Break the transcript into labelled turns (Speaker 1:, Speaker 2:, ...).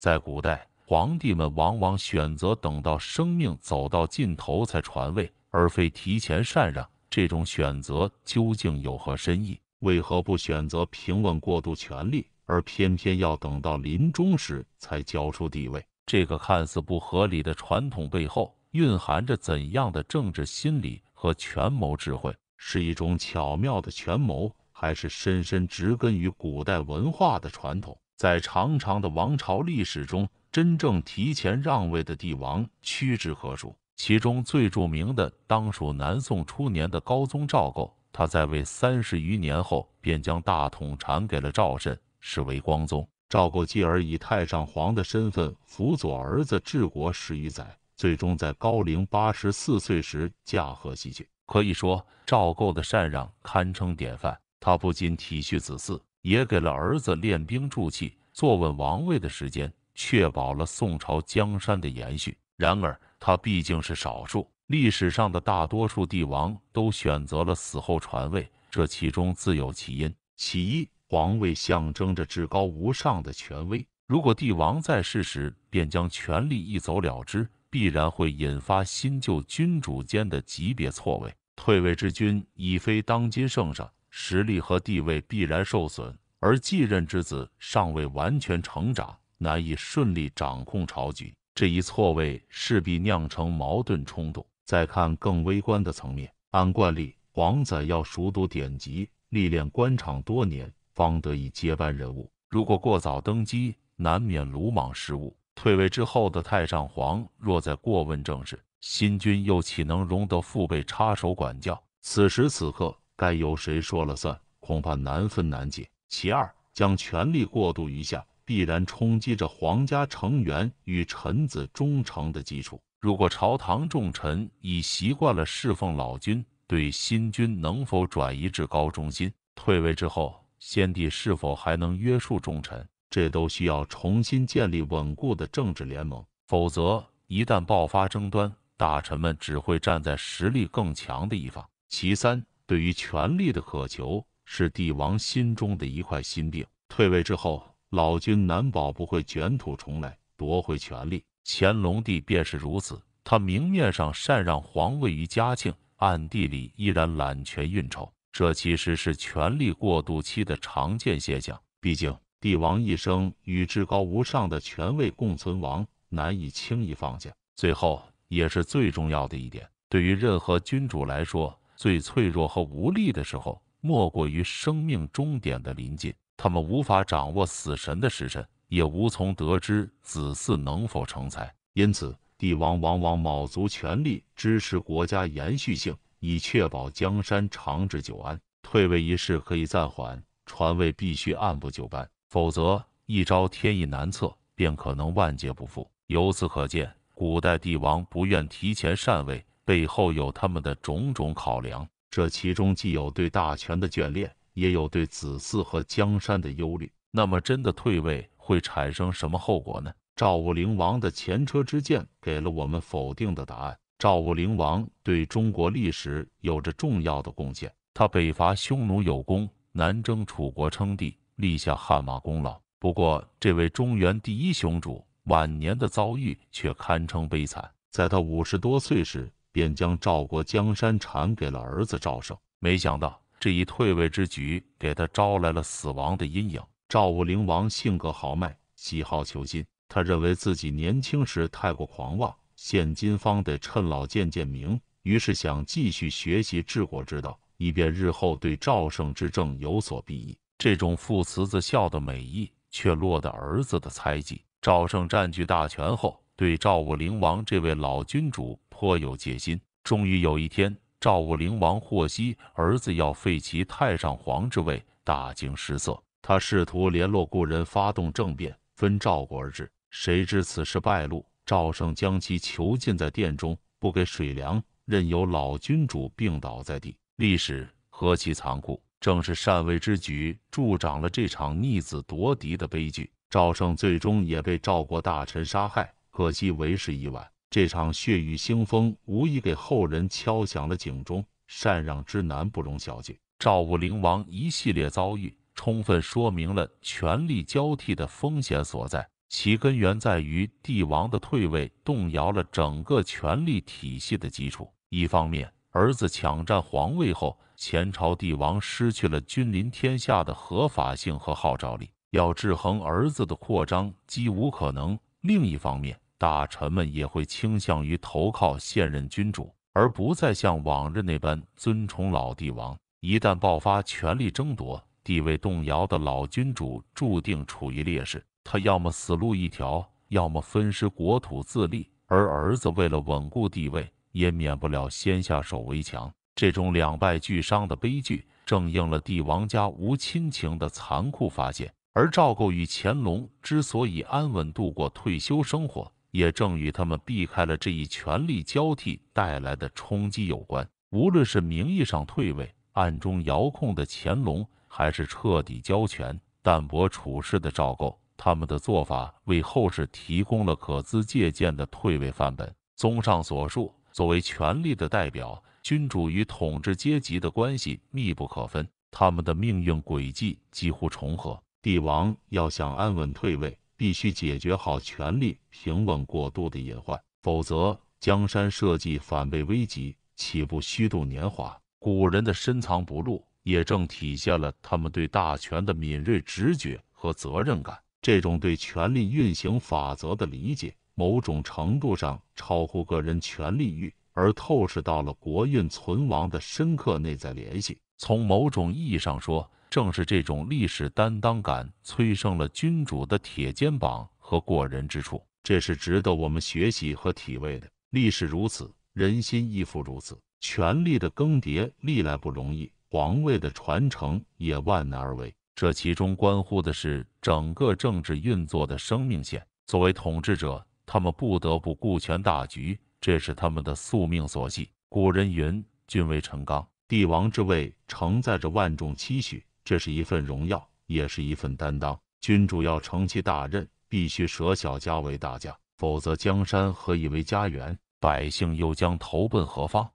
Speaker 1: 在古代，皇帝们往往选择等到生命走到尽头才传位，而非提前禅让。这种选择究竟有何深意？为何不选择平稳过渡权力，而偏偏要等到临终时才交出地位？这个看似不合理的传统背后，蕴含着怎样的政治心理和权谋智慧？是一种巧妙的权谋，还是深深植根于古代文化的传统？在长长的王朝历史中，真正提前让位的帝王屈指可数，其中最著名的当属南宋初年的高宗赵构。他在位三十余年后，便将大统禅给了赵慎，是为光宗。赵构继而以太上皇的身份辅佐儿子治国十余载，最终在高龄八十四岁时驾鹤西去。可以说，赵构的禅让堪称典范。他不仅体恤子嗣。也给了儿子练兵助气、坐稳王位的时间，确保了宋朝江山的延续。然而，他毕竟是少数，历史上的大多数帝王都选择了死后传位，这其中自有其因。其一，皇位象征着至高无上的权威，如果帝王在世时便将权力一走了之，必然会引发新旧君主间的级别错位，退位之君已非当今圣上。实力和地位必然受损，而继任之子尚未完全成长，难以顺利掌控朝局。这一错位势必酿成矛盾冲突。再看更微观的层面，按惯例，皇子要熟读典籍、历练官场多年，方得以接班人物。如果过早登基，难免鲁莽失误。退位之后的太上皇若再过问政事，新君又岂能容得父辈插手管教？此时此刻。该由谁说了算？恐怕难分难解。其二，将权力过度于下，必然冲击着皇家成员与臣子忠诚的基础。如果朝堂重臣已习惯了侍奉老君，对新君能否转移至高忠心？退位之后，先帝是否还能约束重臣？这都需要重新建立稳固的政治联盟。否则，一旦爆发争端，大臣们只会站在实力更强的一方。其三。对于权力的渴求是帝王心中的一块心病。退位之后，老君难保不会卷土重来，夺回权力。乾隆帝便是如此，他明面上禅让皇位于嘉庆，暗地里依然揽权运筹。这其实是权力过渡期的常见现象。毕竟，帝王一生与至高无上的权位共存亡，难以轻易放下。最后，也是最重要的一点，对于任何君主来说。最脆弱和无力的时候，莫过于生命终点的临近。他们无法掌握死神的时辰，也无从得知子嗣能否成才。因此，帝王往往卯足全力支持国家延续性，以确保江山长治久安。退位一事可以暂缓，传位必须按部就班，否则一朝天意难测，便可能万劫不复。由此可见，古代帝王不愿提前禅位。背后有他们的种种考量，这其中既有对大权的眷恋，也有对子嗣和江山的忧虑。那么，真的退位会产生什么后果呢？赵武灵王的前车之鉴给了我们否定的答案。赵武灵王对中国历史有着重要的贡献，他北伐匈奴有功，南征楚国称帝，立下汗马功劳。不过，这位中原第一雄主晚年的遭遇却堪称悲惨，在他五十多岁时，便将赵国江山禅给了儿子赵胜，没想到这一退位之举给他招来了死亡的阴影。赵武灵王性格豪迈，喜好求新，他认为自己年轻时太过狂妄，现今方得趁老渐渐明，于是想继续学习治国之道，以便日后对赵胜之政有所裨益。这种父慈子孝的美意却落得儿子的猜忌。赵胜占据大权后。对赵武灵王这位老君主颇有戒心。终于有一天，赵武灵王获悉儿子要废其太上皇之位，大惊失色。他试图联络故人发动政变，分赵国而治。谁知此事败露，赵胜将其囚禁在殿中，不给水粮，任由老君主病倒在地。历史何其残酷！正是禅位之举，助长了这场逆子夺嫡的悲剧。赵胜最终也被赵国大臣杀害。可惜为时已晚，这场血雨腥风无疑给后人敲响了警钟。禅让之难不容小觑。赵武灵王一系列遭遇充分说明了权力交替的风险所在，其根源在于帝王的退位动摇了整个权力体系的基础。一方面，儿子抢占皇位后，前朝帝王失去了君临天下的合法性和号召力，要制衡儿子的扩张几无可能；另一方面，大臣们也会倾向于投靠现任君主，而不再像往日那般尊崇老帝王。一旦爆发权力争夺、地位动摇的老君主，注定处于劣势。他要么死路一条，要么分尸国土自立。而儿子为了稳固地位，也免不了先下手为强。这种两败俱伤的悲剧，正应了帝王家无亲情的残酷发现。而赵构与乾隆之所以安稳度过退休生活，也正与他们避开了这一权力交替带来的冲击有关。无论是名义上退位、暗中遥控的乾隆，还是彻底交权、淡泊处世的赵构，他们的做法为后世提供了可资借鉴的退位范本。综上所述，作为权力的代表，君主与统治阶级的关系密不可分，他们的命运轨迹几乎重合。帝王要想安稳退位。必须解决好权力平稳过渡的隐患，否则江山社稷反被危及，岂不虚度年华？古人的深藏不露，也正体现了他们对大权的敏锐直觉和责任感。这种对权力运行法则的理解，某种程度上超乎个人权力欲，而透视到了国运存亡的深刻内在联系。从某种意义上说，正是这种历史担当感催生了君主的铁肩膀和过人之处，这是值得我们学习和体味的。历史如此，人心亦复如此。权力的更迭历来不容易，皇位的传承也万难而为。这其中关乎的是整个政治运作的生命线。作为统治者，他们不得不顾全大局，这是他们的宿命所系。古人云：“君为臣纲。”帝王之位承载着万众期许。这是一份荣耀，也是一份担当。君主要承其大任，必须舍小家为大家，否则江山何以为家园？百姓又将投奔何方？